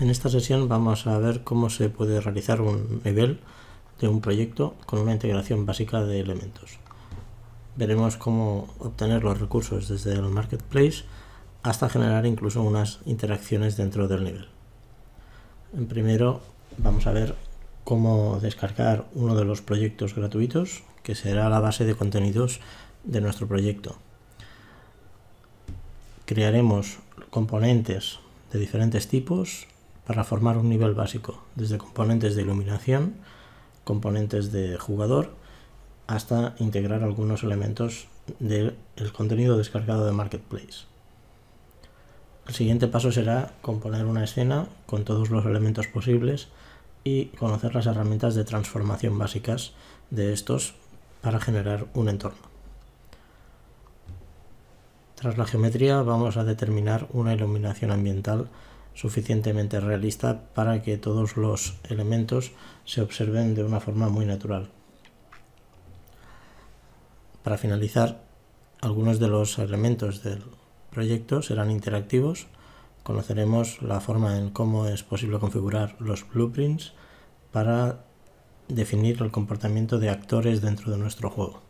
En esta sesión vamos a ver cómo se puede realizar un nivel de un proyecto con una integración básica de elementos. Veremos cómo obtener los recursos desde el marketplace hasta generar incluso unas interacciones dentro del nivel. En primero vamos a ver cómo descargar uno de los proyectos gratuitos que será la base de contenidos de nuestro proyecto. Crearemos componentes de diferentes tipos para formar un nivel básico, desde componentes de iluminación, componentes de jugador, hasta integrar algunos elementos del contenido descargado de Marketplace. El siguiente paso será componer una escena con todos los elementos posibles y conocer las herramientas de transformación básicas de estos para generar un entorno. Tras la geometría vamos a determinar una iluminación ambiental suficientemente realista para que todos los elementos se observen de una forma muy natural. Para finalizar, algunos de los elementos del proyecto serán interactivos. Conoceremos la forma en cómo es posible configurar los blueprints para definir el comportamiento de actores dentro de nuestro juego.